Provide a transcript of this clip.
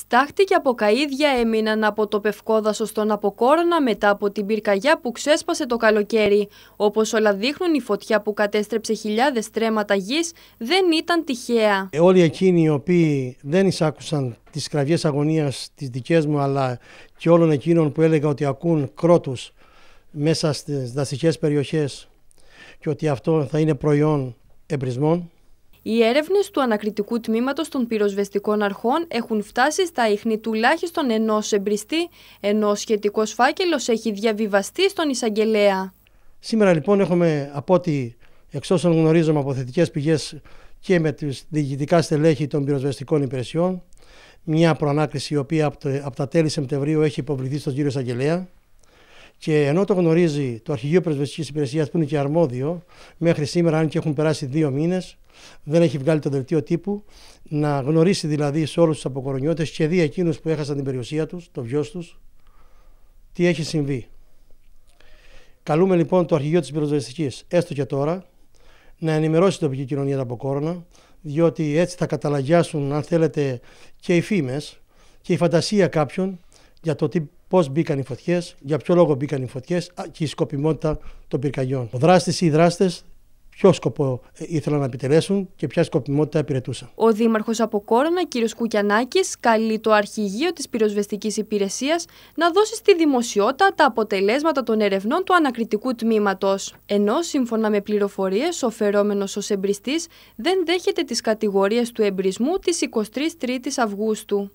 Στάχτη και από έμειναν από το Πευκόδασο στον Αποκόρονα μετά από την πυρκαγιά που ξέσπασε το καλοκαίρι. Όπως όλα δείχνουν, η φωτιά που κατέστρεψε χιλιάδες τρέματα γης δεν ήταν τυχαία. Ε, όλοι εκείνοι οι οποίοι δεν εισάκουσαν τις κραυγές αγωνίας της δικές μου αλλά και όλων εκείνων που έλεγα ότι ακούν κρότους μέσα στις δασικές περιοχές και ότι αυτό θα είναι προϊόν εμπρισμών οι έρευνες του ανακριτικού τμήματος των πυροσβεστικών αρχών έχουν φτάσει στα ίχνη τουλάχιστον ενός εμπριστή, ενώ ο σχετικός φάκελος έχει διαβιβαστεί στον εισαγγελέα. Σήμερα λοιπόν έχουμε από ό,τι εξ όσων γνωρίζουμε από θετικές πηγές και με τις διηγητικά στελέχη των πυροσβεστικών υπηρεσιών, μια προανάκριση η οποία από, τα τέλη Σεπτεμβρίου έχει υποβληθεί στον κύριο εισαγγελέα. Και ενώ το γνωρίζει το Αρχηγείο Πρεσβευτική Υπηρεσίας, που είναι και αρμόδιο, μέχρι σήμερα, αν και έχουν περάσει δύο μήνες, δεν έχει βγάλει το δελτίο τύπου, να γνωρίσει δηλαδή σε όλους τους αποκορονιώτε και δει εκείνους που έχασαν την περιουσία τους, το βιός τους, τι έχει συμβεί. Καλούμε λοιπόν το Αρχηγείο της Πυροσβεστικής, έστω και τώρα, να ενημερώσει την τοπική κοινωνία τα αποκόρονα, διότι έτσι θα καταλαγιάσουν, αν θέλετε, και οι φήμες και η φαντασία κάποιων για το τι, πώς μπήκαν οι φωτιές, για ποιο λόγο μπήκαν οι φωτιές και η σκοπιμότητα των πυρκαγιών. Ο δράστης ή οι δράστες ποιο σκοπό ε, ήθελαν να επιτελέσουν και ποια σκοπιμότητα υπηρετούσαν. Ο Δήμαρχος από Κόρονα, κ. Κουκιανάκης, καλεί το Αρχηγείο της Πυροσβεστικής Υπηρεσίας να δώσει στη δημοσιότητα τα αποτελέσματα των ερευνών του ανακριτικού τμήματος. Ενώ, σύμφωνα με πληροφορίες, ο φερόμενος ως εμπριστής δεν δέχεται τις κατηγορίες του εμπρισμού της 23η Αυγούστου.